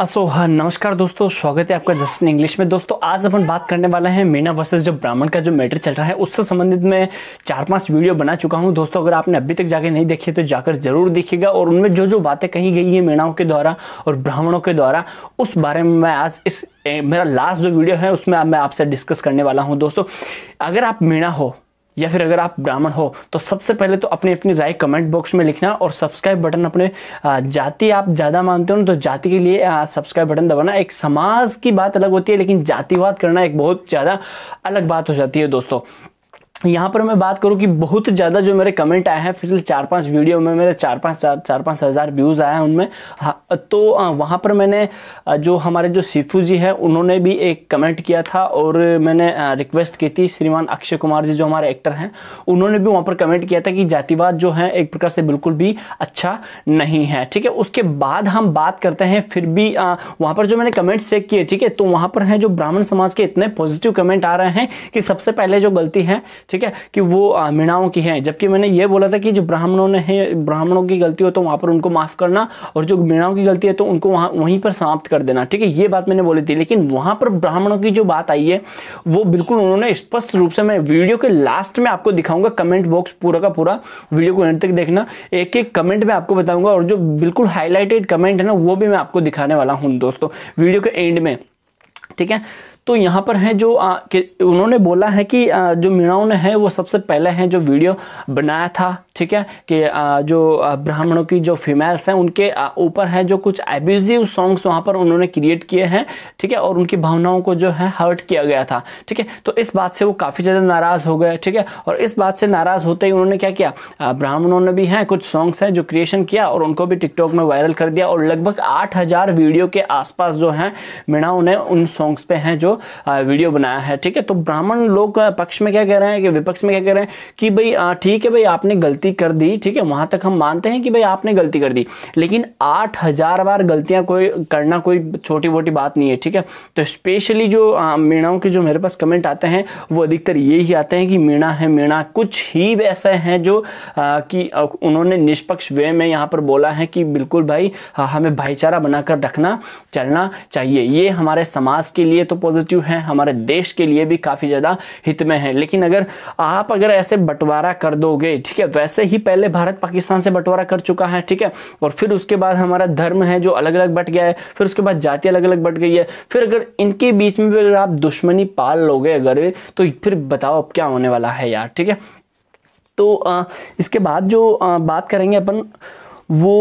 असो हाँ, नमस्कार दोस्तों स्वागत है आपका जस्ट इन इंग्लिश में दोस्तों आज अपन बात करने वाला है मीना वर्सेस जो ब्राह्मण का जो मैटर चल रहा है उससे संबंधित मैं चार पांच वीडियो बना चुका हूं दोस्तों अगर आपने अभी तक जाके नहीं देखे तो जाकर जरूर देखिएगा और उनमें जो जो बातें कही गई है मीणाओं के द्वारा और ब्राह्मणों के द्वारा उस बारे में मैं आज इस ए, मेरा लास्ट जो वीडियो है उसमें मैं आपसे डिस्कस करने वाला हूँ दोस्तों अगर आप मीणा हो या फिर अगर आप ब्राह्मण हो तो सबसे पहले तो अपनी अपनी राय कमेंट बॉक्स में लिखना और सब्सक्राइब बटन अपने जाति आप ज़्यादा मानते हो ना तो जाति के लिए सब्सक्राइब बटन दबाना एक समाज की बात अलग होती है लेकिन जातिवाद करना एक बहुत ज़्यादा अलग बात हो जाती है दोस्तों यहाँ पर मैं बात करूँ कि बहुत ज़्यादा जो मेरे कमेंट आए हैं पिछले चार पांच वीडियो में मेरे चार पाँच चार चार पाँच हज़ार व्यूज़ आए हैं उनमें हाँ, तो वहाँ पर मैंने जो हमारे जो सिफू जी हैं उन्होंने भी एक कमेंट किया था और मैंने रिक्वेस्ट की थी श्रीमान अक्षय कुमार जी जो हमारे एक्टर हैं उन्होंने भी वहाँ पर कमेंट किया था कि जातिवाद जो है एक प्रकार से बिल्कुल भी अच्छा नहीं है ठीक है उसके बाद हम बात करते हैं फिर भी वहाँ पर जो मैंने कमेंट्स चेक किए ठीक है तो वहाँ पर हैं जो ब्राह्मण समाज के इतने पॉजिटिव कमेंट आ रहे हैं कि सबसे पहले जो गलती है ठीक है कि वो मीणाओं की हैं जबकि मैंने ये बोला था कि जो ब्राह्मणों ने ब्राह्मणों की गलती हो तो वहां पर उनको माफ़ करना और जो मीणाओं की गलती है तो उनको वहां वहीं पर समाप्त कर देना ठीक है ये बात मैंने बोली थी लेकिन वहां पर ब्राह्मणों की जो बात आई है वो बिल्कुल उन्होंने स्पष्ट रूप से मैं वीडियो के लास्ट में आपको दिखाऊंगा कमेंट बॉक्स पूरा का पूरा वीडियो को एंड तक देखना एक एक कमेंट में आपको बताऊंगा और जो बिल्कुल हाईलाइटेड कमेंट है ना वो भी मैं आपको दिखाने वाला हूं दोस्तों वीडियो के एंड में ठीक है तो यहाँ पर हैं जो आ, कि उन्होंने बोला है कि आ, जो मीणाओं ने है वो सबसे पहले हैं जो वीडियो बनाया था ठीक है कि आ, जो ब्राह्मणों की जो फीमेल्स हैं उनके ऊपर है जो कुछ एब्यूजिव सॉन्ग्स वहाँ पर उन्होंने क्रिएट किए हैं ठीक है और उनकी भावनाओं को जो है हर्ट किया गया था ठीक है तो इस बात से वो काफ़ी ज़्यादा नाराज़ हो गए ठीक है और इस बात से नाराज़ होते ही उन्होंने क्या किया ब्राह्मणों ने भी हैं कुछ सॉन्ग्स हैं जो क्रिएशन किया और उनको भी टिकटॉक में वायरल कर दिया और लगभग आठ वीडियो के आसपास जो हैं मीणाओं ने उन सॉन्ग्स पे हैं जो वीडियो बनाया है ठीक है तो ब्राह्मण लोग पक्ष में क्या कह रहे हैं कि विपक्ष में क्या कह रहे हैं कि भाई ठीक है भाई आपने गलती कर दी ठीक है वहां तक हम मानते हैं कि भाई आपने गलती कर दी लेकिन आठ हजार बार गलतियां कोई करना कोई छोटी मोटी बात नहीं है ठीक है तो स्पेशली जो मीणाओं के जो मेरे पास कमेंट आते हैं वो अधिकतर ये ही आते हैं कि मीणा है मीणा कुछ ही ऐसे हैं जो कि उन्होंने निष्पक्ष वे में यहाँ पर बोला है कि बिल्कुल भाई हमें भाईचारा बनाकर रखना चलना चाहिए ये हमारे समाज के लिए तो पॉजिटिव पॉजिटिव हैं हमारे देश के लिए भी काफ़ी ज़्यादा हित में है लेकिन अगर आप अगर ऐसे बंटवारा कर दोगे ठीक है वैसे ही पहले भारत पाकिस्तान से बंटवारा कर चुका है ठीक है और फिर उसके बाद हमारा धर्म है जो अलग अलग बट गया है फिर उसके बाद जाति अलग अलग बट गई है फिर अगर इनके बीच में भी अगर आप दुश्मनी पाल लोगे अगर तो फिर बताओ अब क्या होने वाला है यार ठीक है तो इसके बाद जो बात करेंगे अपन वो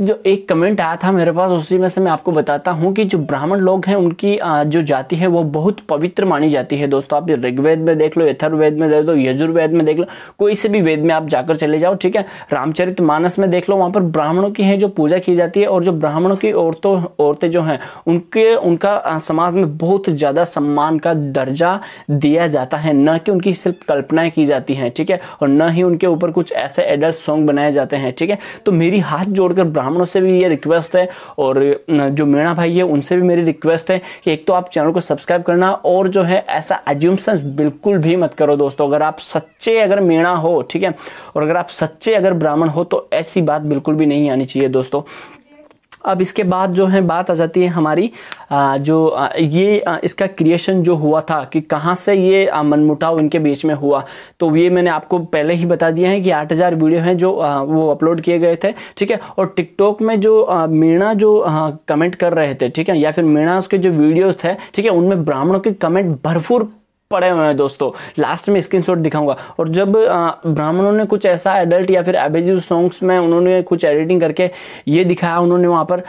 जो एक कमेंट आया था मेरे पास उसी में से मैं आपको बताता हूँ कि जो ब्राह्मण लोग हैं उनकी जो जाति है वो बहुत पवित्र मानी जाती है दोस्तों आप ऋग्वेद में देख लो यथर्वेद में देख लो यजुर्वेद में देख लो कोई से भी वेद में आप जाकर चले जाओ ठीक है रामचरित मानस में देख लो वहाँ पर ब्राह्मणों की है जो पूजा की जाती है और जो ब्राह्मणों की औरतों औरतें जो हैं उनके उनका समाज में बहुत ज़्यादा सम्मान का दर्जा दिया जाता है न कि उनकी सिर्फ कल्पनाएँ की जाती हैं ठीक है और न ही उनके ऊपर कुछ ऐसे एडल्ट सॉन्ग बनाए जाते हैं ठीक है तो मेरी हाथ जोड़कर ब्राह्मणों से भी ये रिक्वेस्ट है और जो मीणा भाई है उनसे भी मेरी रिक्वेस्ट है कि एक तो आप चैनल को सब्सक्राइब करना और जो है ऐसा एज्यूमसन बिल्कुल भी मत करो दोस्तों अगर आप सच्चे अगर मीणा हो ठीक है और अगर आप सच्चे अगर ब्राह्मण हो तो ऐसी बात बिल्कुल भी नहीं आनी चाहिए दोस्तों अब इसके बाद जो है बात आ जाती है हमारी जो ये इसका क्रिएशन जो हुआ था कि कहाँ से ये मनमुटाव इनके बीच में हुआ तो ये मैंने आपको पहले ही बता दिया है कि 8000 वीडियो हैं जो वो अपलोड किए गए थे ठीक है और टिकटॉक में जो मीणा जो कमेंट कर रहे थे ठीक है या फिर मीणा उसके जो वीडियोज थे ठीक है उनमें ब्राह्मणों के कमेंट भरपूर पड़े हुए हैं दोस्तों लास्ट में स्क्रीनशॉट दिखाऊंगा और जब ब्राह्मणों ने कुछ ऐसा एडल्ट या फिर एबेजिव सॉन्ग्स में उन्होंने कुछ एडिटिंग करके ये दिखाया उन्होंने वहाँ पर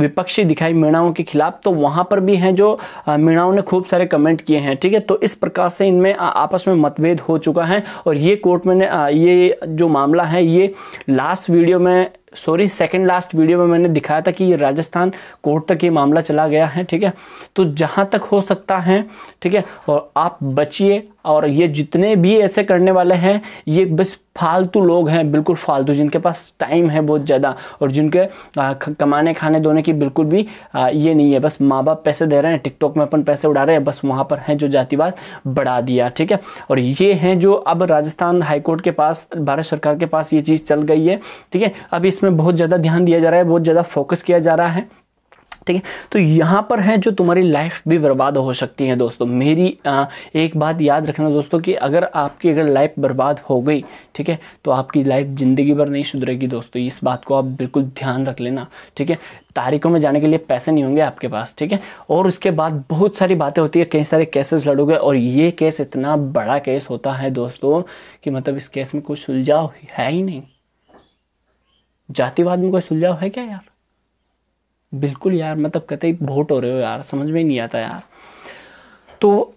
विपक्षी दिखाई मीणाओं के खिलाफ तो वहाँ पर भी हैं जो मीणाओं ने खूब सारे कमेंट किए हैं ठीक है तो इस प्रकार से इनमें आपस में मतभेद हो चुका है और ये कोर्ट में ये जो मामला है ये लास्ट वीडियो में सॉरी सेकंड लास्ट वीडियो में मैंने दिखाया था कि ये राजस्थान कोर्ट तक ये मामला चला गया है ठीक है तो जहाँ तक हो सकता है ठीक है और आप बचिए और ये जितने भी ऐसे करने वाले हैं ये बस फालतू लोग हैं बिल्कुल फालतू जिनके पास टाइम है बहुत ज़्यादा और जिनके आ, कमाने खाने दोने की बिल्कुल भी आ, ये नहीं है बस माँ बाप पैसे दे रहे हैं टिकटॉक में अपन पैसे उड़ा रहे हैं बस वहाँ पर हैं जो जातिवाद बढ़ा दिया ठीक है और ये हैं जो अब राजस्थान हाईकोर्ट के पास भारत सरकार के पास ये चीज़ चल गई है ठीक है अब इसमें बहुत ज़्यादा ध्यान दिया जा रहा है बहुत ज़्यादा फोकस किया जा रहा है ठीक है तो यहाँ पर है जो तुम्हारी लाइफ भी बर्बाद हो सकती है दोस्तों मेरी आ, एक बात याद रखना दोस्तों कि अगर आपकी अगर लाइफ बर्बाद हो गई ठीक है तो आपकी लाइफ ज़िंदगी भर नहीं सुधरेगी दोस्तों इस बात को आप बिल्कुल ध्यान रख लेना ठीक है तारीखों में जाने के लिए पैसे नहीं होंगे आपके पास ठीक है और उसके बाद बहुत सारी बातें होती है कई सारे केसेस लड़ोगे और ये केस इतना बड़ा केस होता है दोस्तों कि मतलब इस केस में कोई सुलझाव है ही नहीं जातिवाद में कोई सुलझाव है क्या यार बिल्कुल यार मतलब कहते ही भोट हो रहे हो यार समझ में ही नहीं आता यार तो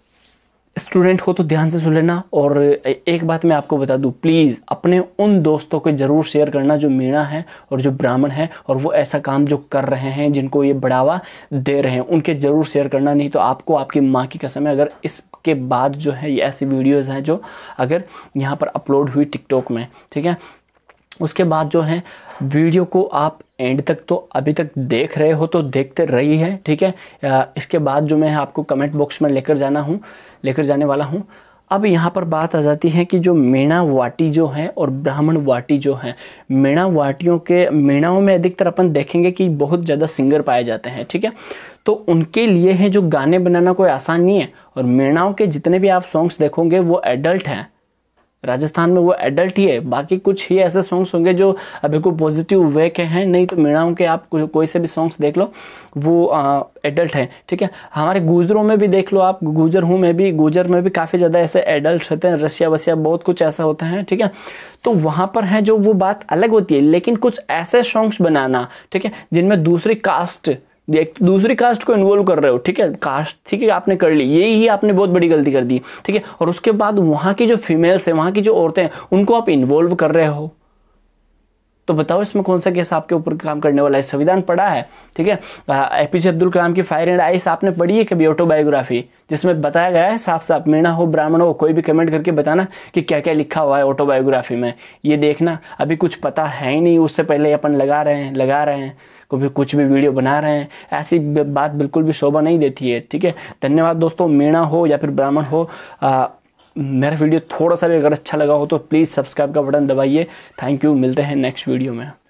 स्टूडेंट को तो ध्यान से सुन लेना और एक बात मैं आपको बता दूं प्लीज़ अपने उन दोस्तों को ज़रूर शेयर करना जो मीणा है और जो ब्राह्मण है और वो ऐसा काम जो कर रहे हैं जिनको ये बढ़ावा दे रहे हैं उनके ज़रूर शेयर करना नहीं तो आपको आपकी माँ की कसम है अगर इसके बाद जो है ये ऐसी वीडियोज़ हैं जो अगर यहाँ पर अपलोड हुई टिकटॉक में ठीक है उसके बाद जो है वीडियो को आप एंड तक तो अभी तक देख रहे हो तो देखते रही है ठीक है इसके बाद जो मैं आपको कमेंट बॉक्स में लेकर जाना हूँ लेकर जाने वाला हूँ अब यहाँ पर बात आ जाती है कि जो मीणा वाटी जो है और ब्राह्मण वाटी जो है मीणा वाटियों के मीणाओं में अधिकतर अपन देखेंगे कि बहुत ज़्यादा सिंगर पाए जाते हैं ठीक है तो उनके लिए है जो गाने बनाना कोई आसान नहीं है और मीणाओं के जितने भी आप सॉन्ग्स देखोगे वो एडल्ट हैं राजस्थान में वो एडल्ट ही है बाकी कुछ ही ऐसे सॉन्ग्स होंगे जो बिल्कुल पॉजिटिव वे के हैं नहीं तो मीणाओं के आप को, कोई से भी सॉन्ग्स देख लो वो एडल्ट हैं ठीक है हमारे गुजरों में भी देख लो आप गुजर हूँ में भी गुजर में भी काफ़ी ज़्यादा ऐसे एडल्ट होते हैं रशिया वसिया बहुत कुछ ऐसा होता है ठीक है तो वहाँ पर है जो वो बात अलग होती है लेकिन कुछ ऐसे सॉन्ग्स बनाना ठीक है जिनमें दूसरी कास्ट दूसरी कास्ट को इन्वॉल्व कर रहे हो ठीक है कास्ट ठीक है आपने कर ली यही ही आपने बहुत बड़ी गलती कर दी ठीक है और उसके बाद वहां की जो फीमेल्स है वहां की जो औरतें हैं उनको आप इन्वॉल्व कर रहे हो तो बताओ इसमें कौन सा केस आपके ऊपर काम करने वाला है संविधान पढ़ा है ठीक है एपीजे अब्दुल कलाम की फायर एंड आइस आपने पढ़ी है कभी ऑटोबायोग्राफी जिसमें बताया गया है साफ साफ मीणा हो ब्राह्मण हो कोई भी कमेंट करके बताना कि क्या क्या लिखा हुआ है ऑटोबायोग्राफी में ये देखना अभी कुछ पता है ही नहीं उससे पहले अपन लगा रहे हैं लगा रहे हैं कभी कुछ भी वीडियो बना रहे हैं ऐसी बात बिल्कुल भी शोभा नहीं देती है ठीक है धन्यवाद दोस्तों मीणा हो या फिर ब्राह्मण हो आ, मेरा वीडियो थोड़ा सा भी अगर अच्छा लगा हो तो प्लीज़ सब्सक्राइब का बटन दबाइए थैंक यू मिलते हैं नेक्स्ट वीडियो में